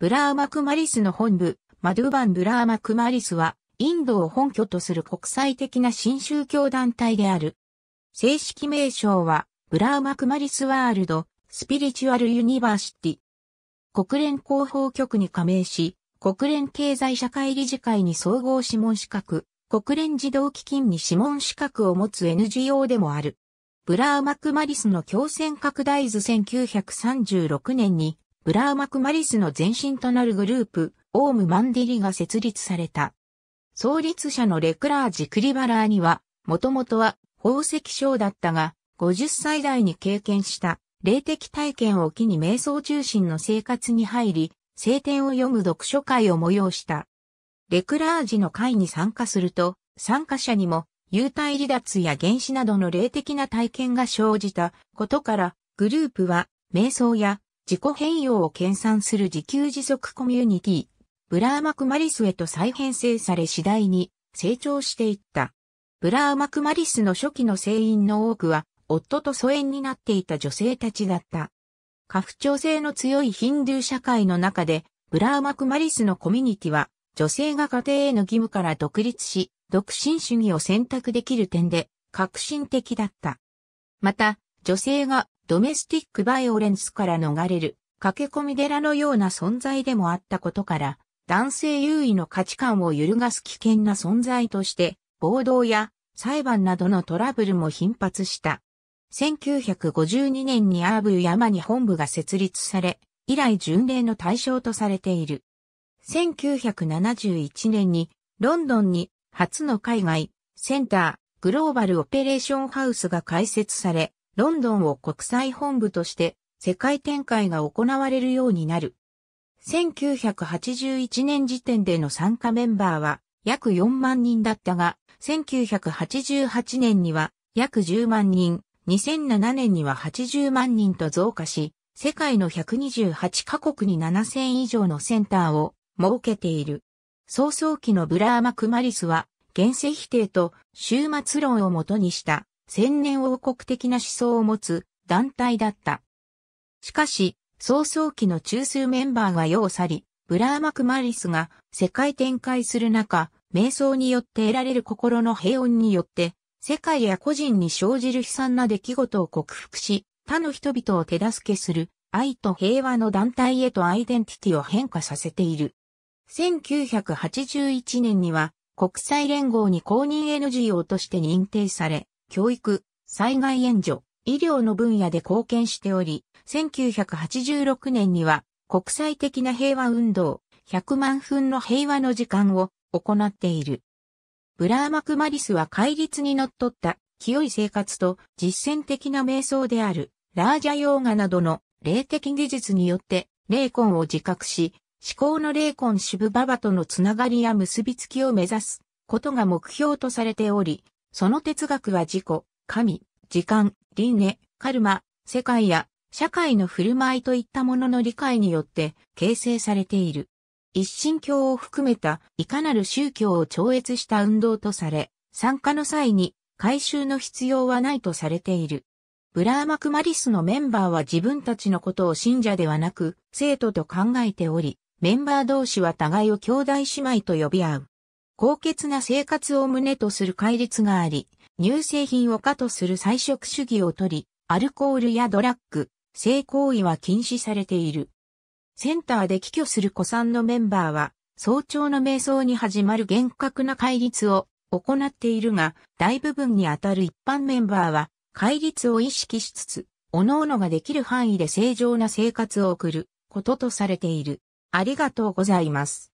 ブラーマクマリスの本部、マドゥバン・ブラーマクマリスは、インドを本拠とする国際的な新宗教団体である。正式名称は、ブラーマクマリスワールド、スピリチュアル・ユニバーシティ。国連広報局に加盟し、国連経済社会理事会に総合諮問資格、国連児童基金に諮問資格を持つ NGO でもある。ブラーマクマリスの共戦拡大図1936年にブラウマクマリスの前身となるグループ、オーム・マンデリが設立された。創立者のレクラージ・クリバラーには、もともとは宝石商だったが、50歳代に経験した霊的体験を機に瞑想中心の生活に入り、聖典を読む読書会を催した。レクラージの会に参加すると、参加者にも、幽体離脱や原子などの霊的な体験が生じたことから、グループは、瞑想や自己変容を研鑽する自給自足コミュニティ、ブラーマクマリスへと再編成され次第に成長していった。ブラーマクマリスの初期の船員の多くは、夫と疎遠になっていた女性たちだった。家父長制の強いヒンドゥー社会の中で、ブラーマクマリスのコミュニティは、女性が家庭への義務から独立し、独身主義を選択できる点で、革新的だった。また、女性がドメスティックバイオレンスから逃れる、駆け込み寺のような存在でもあったことから、男性優位の価値観を揺るがす危険な存在として、暴動や裁判などのトラブルも頻発した。1952年にアーブ山に本部が設立され、以来巡礼の対象とされている。1971年にロンドンに初の海外センターグローバルオペレーションハウスが開設され、ロンドンを国際本部として世界展開が行われるようになる。1981年時点での参加メンバーは約4万人だったが、1988年には約10万人、2007年には80万人と増加し、世界の128カ国に7000以上のセンターを設けている。早々期のブラーマ・クマリスは、現世否定と終末論をもとにした千年王国的な思想を持つ団体だった。しかし、早々期の中枢メンバーが世を去り、ブラーマクマリスが世界展開する中、瞑想によって得られる心の平穏によって、世界や個人に生じる悲惨な出来事を克服し、他の人々を手助けする愛と平和の団体へとアイデンティティを変化させている。1981年には国際連合に公認 NGO として認定され、教育、災害援助、医療の分野で貢献しており、1986年には国際的な平和運動、100万分の平和の時間を行っている。ブラーマクマリスは戒律に則っった清い生活と実践的な瞑想であるラージャヨーガなどの霊的技術によって霊魂を自覚し、思考の霊魂シブババとのつながりや結びつきを目指すことが目標とされており、その哲学は自己、神、時間、輪廻、カルマ、世界や社会の振る舞いといったものの理解によって形成されている。一神教を含めたいかなる宗教を超越した運動とされ、参加の際に回収の必要はないとされている。ブラーマクマリスのメンバーは自分たちのことを信者ではなく、生徒と考えており、メンバー同士は互いを兄弟姉妹と呼び合う。高潔な生活を旨とする戒律があり、乳製品を可とする菜食主義をとり、アルコールやドラッグ、性行為は禁止されている。センターで寄居する古参のメンバーは、早朝の瞑想に始まる厳格な戒律を行っているが、大部分にあたる一般メンバーは、戒律を意識しつつ、各々ができる範囲で正常な生活を送ることとされている。ありがとうございます。